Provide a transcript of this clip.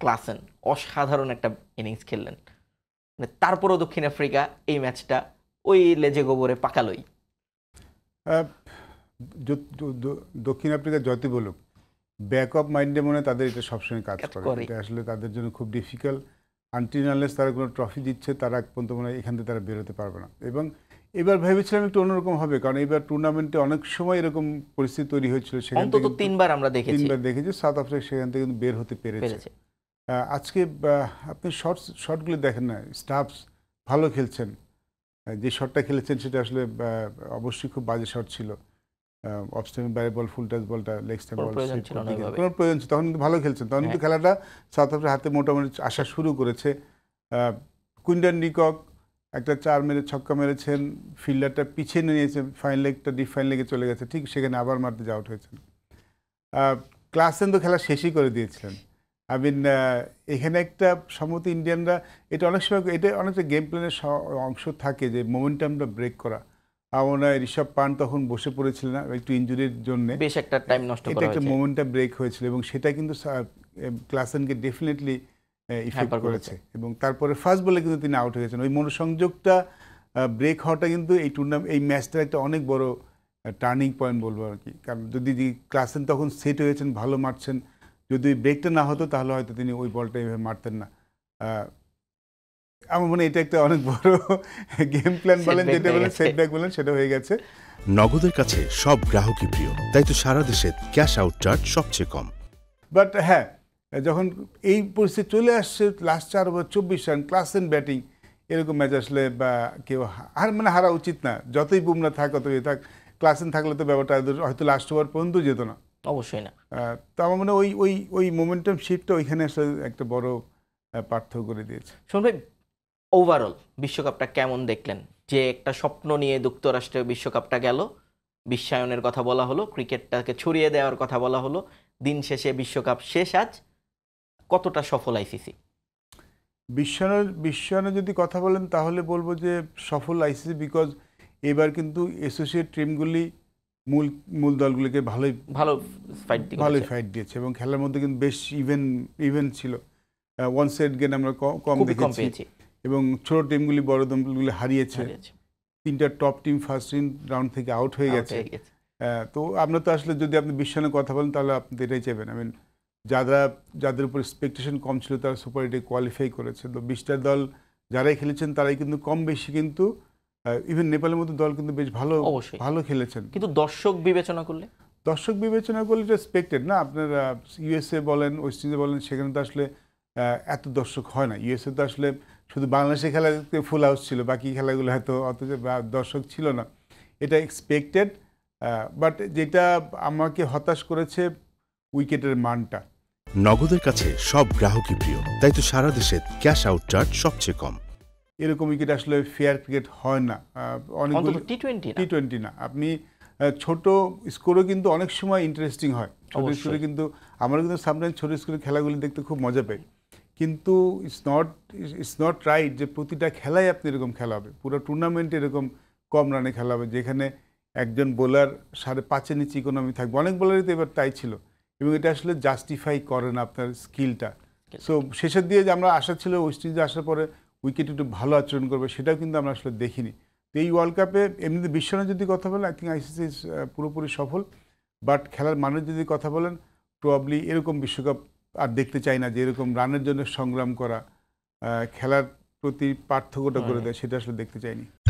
Klaasen অসাধারণ একটা innings খেললেন মানে তারপরও দক্ষিণ আফ্রিকা এই ম্যাচটা ওই লেজে গোবরে পাকালই দক্ষিণ আফ্রিকা যতই বলুক ব্যাক অফ মাইন্ডে মনে তাদের এটা সবসময় কাজ করে এটা আসলে তাদের জন্য খুব ডিফিকাল্ট আনটিনালেস তারা কোনো ট্রফি দিচ্ছে তারা পর্যন্ত মনে হয় এখান থেকে তারা বেরোতে পারবে না এবং এবার ভেবেছিলাম একটু অন্যরকম হবে কারণ এবার টুর্নামেন্টে অনেক সময় এরকম পরিস্থিতি তৈরি হয়েছিল সেখান থেকে তিনবার আমরা দেখেছি তিনবার দেখেছি সাউথ আফ্রিকা সেখান থেকে কিন্তু বের হতে পেরেছে আজকে আপনি শর্ট শর্টগুলি দেখেন না স্টাফস ভালো খেলছেন যে শটটা খেলেছেন সেটা আসলে অবশ্যই খুব বাজে শট ছিল অফ স্টেমের বল ফুল টাচ বলটা লেগ স্টেম বল কোনো প্রয়োজন ছিল তখন কিন্তু ভালো খেলছেন তখন কিন্তু হ্যাঁ। খেলাটা সাউথ আফ্রিকার হাতে মোটামুটি আসা শুরু করেছে কুইন্ডার নিকক একটা চার মেরে ছক্কা মেরেছেন ফিল্ডারটা পিছিয়ে নিয়েছে ফাইন লেগটা ডিপ ফাইন লেগে চলে গেছে ঠিক সেখানে আবার মারতে আউট হয়েছেন ক্লাসেন তো খেলা শেষই করে দিয়েছিলেন আই মিন uh, এখানে একটা সম্ভবত ইন্ডিয়ানরা এটা অনেক সময় এটা অনেকটা গেম প্ল্যানের অংশ থাকে যে মোমেন্টামটা ব্রেক করা আমার ঋষভ পান তখন বসে পড়েছিল না একটু ইঞ্জুরির জন্য বেশ একটা টাইম নষ্ট এটা একটা মোমেন্টটা ব্রেক হয়েছিল এবং সেটা কিন্তু ক্লাসেনকে ডেফিনেটলি ইফেক্ট করেছে এবং তারপরে ফার্স্ট বলে কিন্তু তিনি আউট হয়েছেন ওই মনোসংযোগটা ব্রেক হওয়াটা কিন্তু এই টুর্নামেন্ট এই ম্যাচটা একটা অনেক বড় টার্নিং পয়েন্ট বলবো আর কি কারণ যদি ক্লাসেন তখন সেট হয়েছেন ভালো মারছেন যদি ব্রেকটা না হতো তাহলে হয়তো তিনি ওই বলটা এইভাবে মারতেন না আমার মনে এটা একটা অনেক বড় গেম প্ল্যান বলেন যেটা বলেন সেটব্যাক বলেন সেটা হয়ে গেছে নগদের কাছে সব গ্রাহকই প্রিয় তাই তো সারা দেশে ক্যাশ আউট চার্জ সবচেয়ে কম বাট হ্যাঁ যখন এই পরিস্থিতি চলে আসছে লাস্ট চার ওভার চব্বিশ রান ক্লাস এন্ড ব্যাটিং এরকম ম্যাচ আসলে বা কেউ হার মানে হারা উচিত না যতই বুমরা থাক অতই থাক ক্লাস এন থাকলে তো ব্যাপারটা হয়তো লাস্ট ওভার পর্যন্ত যেত না অবশ্যই না তো আমার মনে ওই ওই ওই মোমেন্টাম শিফটটা ওইখানে আসলে একটা বড় পার্থক্য করে দিয়েছে শোন ভাই ওভারঅল বিশ্বকাপটা কেমন দেখলেন যে একটা স্বপ্ন নিয়ে যুক্তরাষ্ট্রে বিশ্বকাপটা গেল বিশ্বায়নের কথা বলা হলো ক্রিকেটটাকে ছড়িয়ে দেওয়ার কথা বলা হলো দিন শেষে বিশ্বকাপ শেষ আজ কতটা সফল আইসিসি বিশ্বায়নের বিশ্বায়নে যদি কথা বলেন তাহলে বলবো যে সফল আইসিসি বিকজ এবার কিন্তু অ্যাসোসিয়েট টিমগুলি মূল মূল দলগুলোকে ভালোই ভালো ফাইট ভালোই ফাইট দিয়েছে এবং খেলার মধ্যে কিন্তু বেশ ইভেন ইভেন ছিল ওয়ান সাইড গেম আমরা কম দেখেছি এবং ছোট টিমগুলি বড় দলগুলি হারিয়েছে তিনটা টপ টিম ফার্স্ট রাউন্ড থেকে আউট হয়ে গেছে তো আপনার তো আসলে যদি আপনি বিশ্বনে কথা বলেন তাহলে আপনি এটাই চাইবেন আই মিন যারা যাদের উপর এক্সপেকটেশন কম ছিল তারা সুপার এটে কোয়ালিফাই করেছে তো বিশটা দল যারাই খেলেছেন তারাই কিন্তু কম বেশি কিন্তু ইভেন নেপালের মতো দল কিন্তু বেশ ভালো ভালো খেলেছেন কিন্তু দর্শক বিবেচনা করলে দর্শক বিবেচনা করলে রেসপেক্টেড না আপনার ইউএসএ বলেন ওয়েস্ট ইন্ডিজে বলেন সেখানে তো আসলে এত দর্শক হয় না ইউএসএ তো আসলে শুধু বাংলাদেশের খেলাতে ফুল হাউস ছিল বাকি খেলাগুলো হয়তো অত দর্শক ছিল না এটা এক্সপেক্টেড বাট যেটা আমাকে হতাশ করেছে উইকেটের মানটা নগদের কাছে সব গ্রাহকই প্রিয় তাই তো সারা দেশে ক্যাশ আউট চার্জ সবচেয়ে কম এরকম উইকেট আসলে ফেয়ার ক্রিকেট হয় না অনেক টি টোয়েন্টি টি টোয়েন্টি না আপনি ছোট স্কোরও কিন্তু অনেক সময় ইন্টারেস্টিং হয় ছোট স্কোরে কিন্তু আমরা কিন্তু সামটাইম ছোট স্কোরের খেলাগুলি দেখতে খুব মজা পাই কিন্তু it's not it's not right যে প্রতিটা খেলায় আপনি এরকম খেলা হবে পুরো টুর্নামেন্ট এরকম কম রানে খেলা হবে যেখানে একজন বোলার সাড়ে পাঁচের নিচে ইকোনমি থাকবে অনেক বোলারই তো এবার তাই ছিল এবং এটা আসলে জাস্টিফাই করে না আপনার স্কিলটা সো শেষের দিয়ে যে আমরা আসা ছিল ওয়েস্ট ইন্ডিজে আসার পরে উইকেট একটু ভালো আচরণ করবে সেটাও কিন্তু আমরা আসলে দেখিনি তো এই ওয়ার্ল্ড কাপে এমনিতে বিশ্বনাথ যদি কথা বলেন আই থিঙ্ক আইসিসি পুরোপুরি সফল বাট খেলার মানুষ যদি কথা বলেন প্রবলি এরকম বিশ্বকাপ আর দেখতে চাই না যে এরকম রানের জন্য সংগ্রাম করা খেলার প্রতি পার্থক্যটা করে দেয় সেটা আসলে দেখতে চাইনি